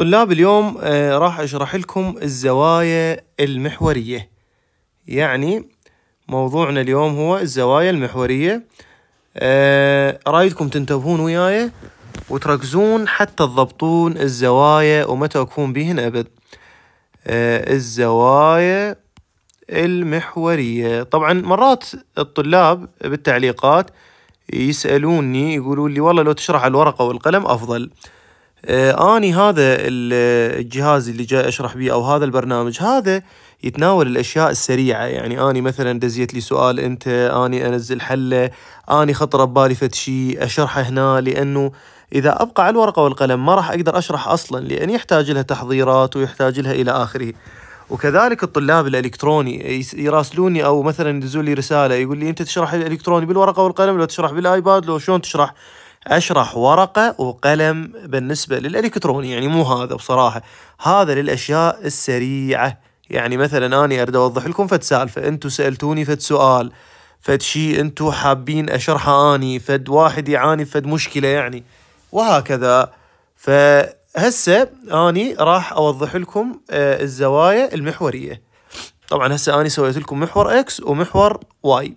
طلاب اليوم آه، راح أشرح لكم الزوايا المحورية يعني موضوعنا اليوم هو الزوايا المحورية آه، رايدكم تنتبهون وياي وتركزون حتى تضبطون الزوايا وما تكون بهن أبد آه، الزوايا المحورية طبعا مرات الطلاب بالتعليقات يسألوني يقولوا لي والله لو تشرح الورقة والقلم أفضل آه، اني هذا الجهاز اللي جاي اشرح بيه او هذا البرنامج هذا يتناول الاشياء السريعه يعني اني مثلا دزيت لي سؤال انت اني انزل حله اني خطر ببالي فد شيء اشرحه هنا لانه اذا ابقى على الورقه والقلم ما راح اقدر اشرح اصلا لان يحتاج لها تحضيرات ويحتاج لها الى اخره وكذلك الطلاب الالكتروني يراسلوني او مثلا يدزولي لي رساله يقول لي انت تشرح الالكتروني بالورقه والقلم لو تشرح بالايباد لو شلون تشرح اشرح ورقه وقلم بالنسبه للالكتروني يعني مو هذا بصراحه هذا للاشياء السريعه يعني مثلا اني اريد اوضح لكم فد سالفه انتم سالتوني فد سؤال فد شيء انتم حابين اشرحه اني فد واحد يعاني فد مشكله يعني وهكذا فهسه اني راح اوضح لكم آه، الزوايا المحوريه طبعا هسه اني سويت لكم محور اكس ومحور واي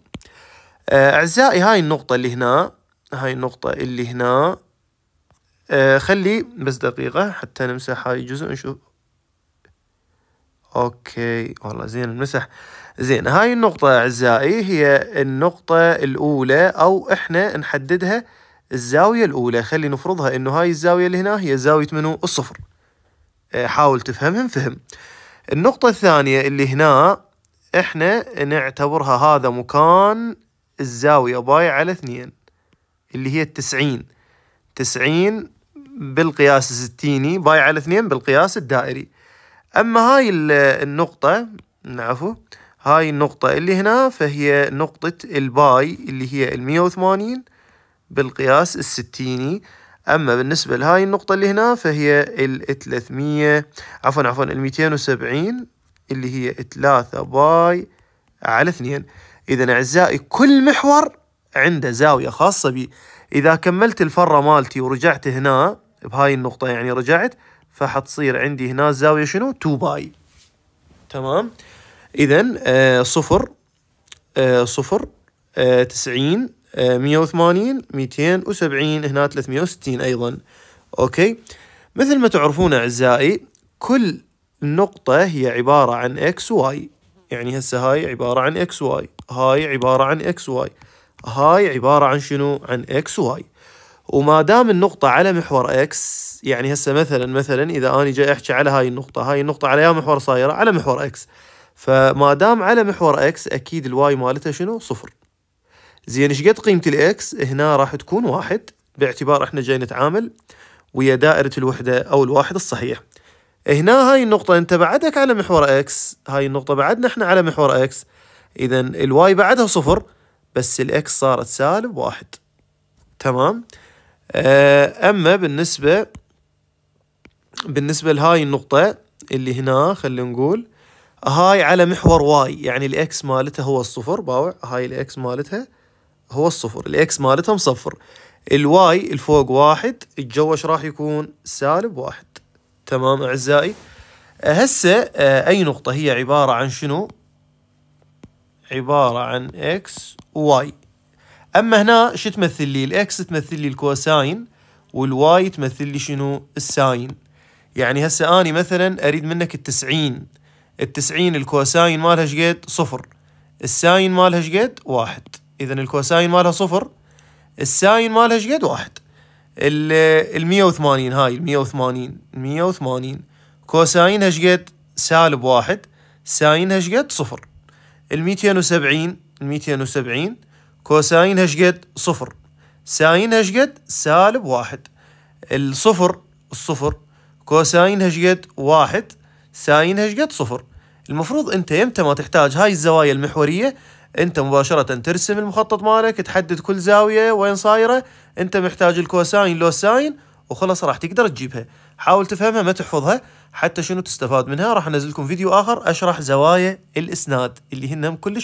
آه، اعزائي هاي النقطه اللي هنا هاي النقطة اللي هنا آه خلي بس دقيقة حتى نمسح هاي الجزء نشوف اوكي والله زين المسح زين هاي النقطة أعزائي هي النقطة الأولى أو إحنا نحددها الزاوية الأولى خلي نفرضها إنه هاي الزاوية اللي هنا هي زاوية منو الصفر آه، حاول تفهمهم فهم النقطة الثانية اللي هنا إحنا نعتبرها هذا مكان الزاوية باي على اثنين اللي هي التسعين تسعين بالقياس الستيني باي على اثنين بالقياس الدائري أما هاي النقطة عفوا هاي النقطة اللي هنا فهي نقطة الباي اللي هي المية وثمانين بالقياس الستيني أما بالنسبة لهاي النقطة اللي هنا فهي الثلاثمية عفوا عفوا الميتين وسبعين اللي هي ثلاثة باي على اثنين إذا أعزائي كل محور عنده زاوية خاصة بي إذا كملت الفرة مالتي ورجعت هنا بهاي النقطة يعني رجعت فحتصير عندي هنا زاوية شنو 2 باي تمام إذا آه صفر آه صفر آه 90 آه 180 270 هنا 360 أيضا أوكي مثل ما تعرفون أعزائي كل نقطة هي عبارة عن x و y يعني هسه هاي عبارة عن x y هاي عبارة عن x y هاي عبارة عن شنو؟ عن اكس وواي وما دام النقطة على محور اكس يعني هسه مثلا مثلا إذا أنا جاي أحكي على هاي النقطة هاي النقطة على يا محور صايرة على محور اكس فما دام على محور اكس أكيد الواي مالتها شنو؟ صفر زين ايش قد قيمة الاكس؟ هنا راح تكون واحد باعتبار احنا جاي نتعامل ويا دائرة الوحدة أو الواحد الصحيح هنا هاي النقطة أنت بعدك على محور إكس هاي النقطة بعدنا إحنا على محور إكس إذا الواي بعدها صفر بس الإكس صارت سالب واحد تمام آه، أما بالنسبة بالنسبة لهاي النقطة اللي هنا خلينا نقول هاي على محور واي يعني الإكس مالتها هو الصفر باوع هاي الإكس مالتها هو الصفر الإكس مالتها مصفر الواي الفوق واحد الجو راح يكون سالب واحد تمام أعزائي هسه آه، أي نقطة هي عبارة عن شنو عبارة عن إكس واي اما هنا شو تمثل لي الاكس تمثل لي الكوساين والواي تمثل لي شنو الساين يعني هسه اني مثلا اريد منك التسعين التسعين الكوساين مالها شقد صفر الساين مالها شقد واحد اذا الكوساين مالها صفر الساين مالها شقد واحد ال 180 هاي ال 180 180 كوساينها شقد سالب واحد ساينها شقد صفر ال 270 270 كوساين هشقد صفر ساين هشقد سالب واحد الصفر الصفر كوساين هشقد واحد ساين هشقد صفر المفروض انت يمتى ما تحتاج هاي الزوايا المحورية انت مباشرة ترسم المخطط مالك تحدد كل زاوية وين صايرة انت محتاج الكوساين لو ساين وخلص راح تقدر تجيبها حاول تفهمها ما تحفظها حتى شنو تستفاد منها راح انزلكم فيديو اخر اشرح زوايا الاسناد اللي هن كلش